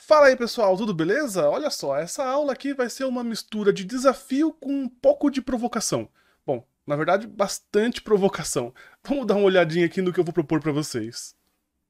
Fala aí pessoal, tudo beleza? Olha só, essa aula aqui vai ser uma mistura de desafio com um pouco de provocação. Bom, na verdade, bastante provocação. Vamos dar uma olhadinha aqui no que eu vou propor para vocês.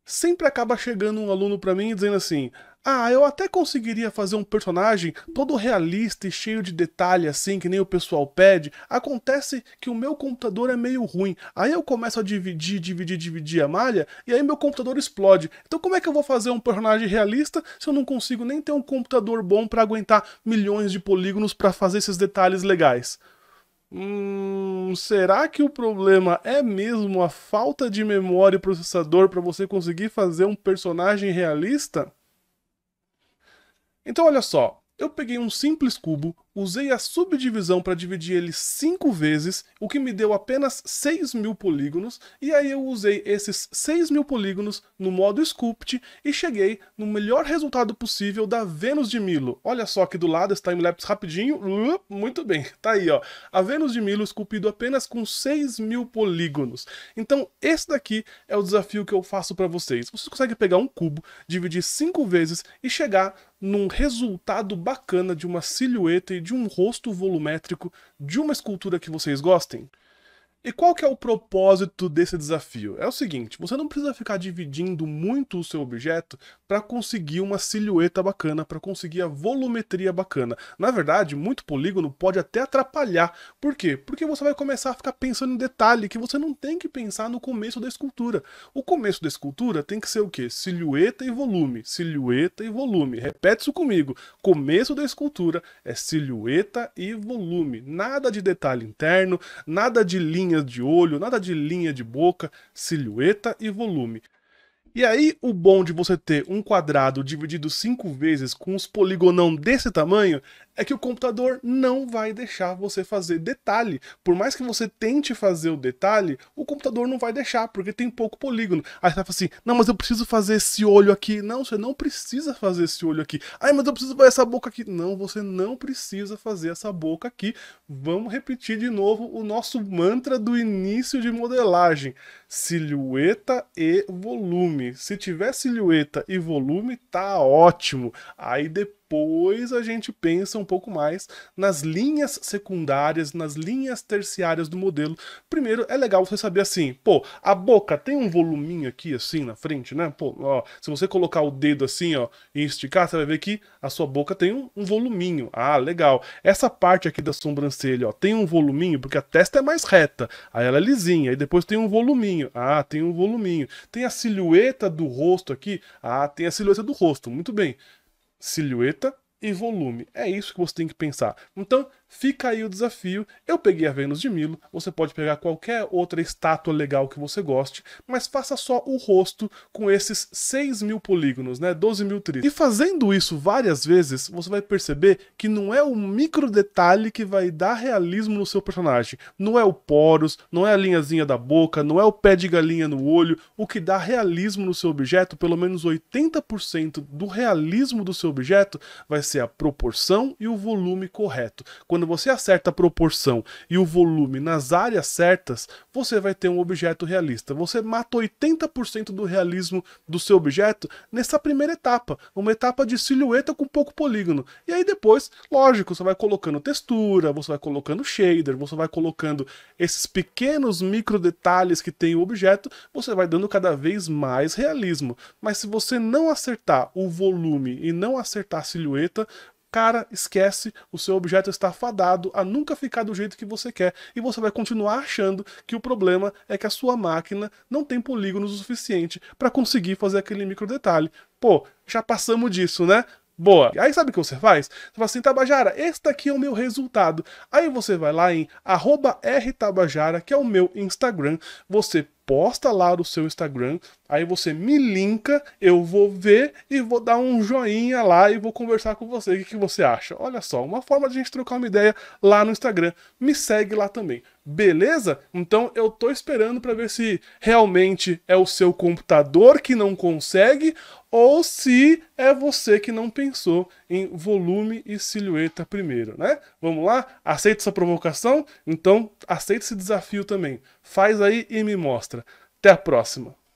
Sempre acaba chegando um aluno para mim dizendo assim: ah, eu até conseguiria fazer um personagem todo realista e cheio de detalhe, assim, que nem o pessoal pede. Acontece que o meu computador é meio ruim. Aí eu começo a dividir, dividir, dividir a malha, e aí meu computador explode. Então como é que eu vou fazer um personagem realista se eu não consigo nem ter um computador bom para aguentar milhões de polígonos para fazer esses detalhes legais? Hum, será que o problema é mesmo a falta de memória e processador para você conseguir fazer um personagem realista? Então olha só, eu peguei um simples cubo, usei a subdivisão para dividir ele 5 vezes, o que me deu apenas 6 mil polígonos, e aí eu usei esses 6 mil polígonos no modo Sculpt e cheguei no melhor resultado possível da Vênus de Milo. Olha só aqui do lado esse timelapse rapidinho, muito bem, tá aí ó, a Vênus de Milo esculpido apenas com 6 mil polígonos. Então esse daqui é o desafio que eu faço para vocês. Você consegue pegar um cubo, dividir 5 vezes e chegar num resultado bacana de uma silhueta e de de um rosto volumétrico de uma escultura que vocês gostem? E qual que é o propósito desse desafio? É o seguinte, você não precisa ficar dividindo muito o seu objeto para conseguir uma silhueta bacana, para conseguir a volumetria bacana. Na verdade, muito polígono pode até atrapalhar. Por quê? Porque você vai começar a ficar pensando em detalhe que você não tem que pensar no começo da escultura. O começo da escultura tem que ser o quê? Silhueta e volume, silhueta e volume. Repete isso comigo. Começo da escultura é silhueta e volume. Nada de detalhe interno, nada de linha linha de olho, nada de linha de boca, silhueta e volume. E aí, o bom de você ter um quadrado dividido cinco vezes com os poligonão desse tamanho é que o computador não vai deixar você fazer detalhe. Por mais que você tente fazer o detalhe, o computador não vai deixar, porque tem pouco polígono. Aí você fala assim: não, mas eu preciso fazer esse olho aqui. Não, você não precisa fazer esse olho aqui. Ai, mas eu preciso fazer essa boca aqui. Não, você não precisa fazer essa boca aqui. Vamos repetir de novo o nosso mantra do início de modelagem: silhueta e volume. Se tiver silhueta e volume, tá ótimo. Aí depois depois a gente pensa um pouco mais nas linhas secundárias, nas linhas terciárias do modelo. Primeiro, é legal você saber assim, pô, a boca tem um voluminho aqui assim na frente, né? Pô, ó, se você colocar o dedo assim, ó, e esticar, você vai ver que a sua boca tem um, um voluminho. Ah, legal. Essa parte aqui da sobrancelha, ó, tem um voluminho, porque a testa é mais reta, aí ela é lisinha, e depois tem um voluminho. Ah, tem um voluminho. Tem a silhueta do rosto aqui. Ah, tem a silhueta do rosto. Muito bem silhueta e volume. É isso que você tem que pensar. Então, Fica aí o desafio. Eu peguei a Vênus de Milo, você pode pegar qualquer outra estátua legal que você goste, mas faça só o rosto com esses 6 mil polígonos, né? 12 mil tris. E fazendo isso várias vezes, você vai perceber que não é o micro detalhe que vai dar realismo no seu personagem. Não é o poros, não é a linhazinha da boca, não é o pé de galinha no olho. O que dá realismo no seu objeto, pelo menos 80% do realismo do seu objeto, vai ser a proporção e o volume correto. Quando quando você acerta a proporção e o volume nas áreas certas, você vai ter um objeto realista. Você mata 80% do realismo do seu objeto nessa primeira etapa, uma etapa de silhueta com pouco polígono. E aí depois, lógico, você vai colocando textura, você vai colocando shader, você vai colocando esses pequenos micro detalhes que tem o objeto, você vai dando cada vez mais realismo. Mas se você não acertar o volume e não acertar a silhueta, Cara, esquece, o seu objeto está fadado a nunca ficar do jeito que você quer e você vai continuar achando que o problema é que a sua máquina não tem polígonos o suficiente para conseguir fazer aquele micro detalhe. Pô, já passamos disso, né? Boa. Aí sabe o que você faz? Você fala assim, Tabajara, este daqui é o meu resultado. Aí você vai lá em rtabajara, que é o meu Instagram, você posta lá no seu Instagram, aí você me linka, eu vou ver e vou dar um joinha lá e vou conversar com você. O que, que você acha? Olha só, uma forma de a gente trocar uma ideia lá no Instagram. Me segue lá também. Beleza? Então eu tô esperando para ver se realmente é o seu computador que não consegue ou se é você que não pensou em volume e silhueta primeiro, né? Vamos lá? Aceita essa provocação? Então aceita esse desafio também. Faz aí e me mostra. Até a próxima!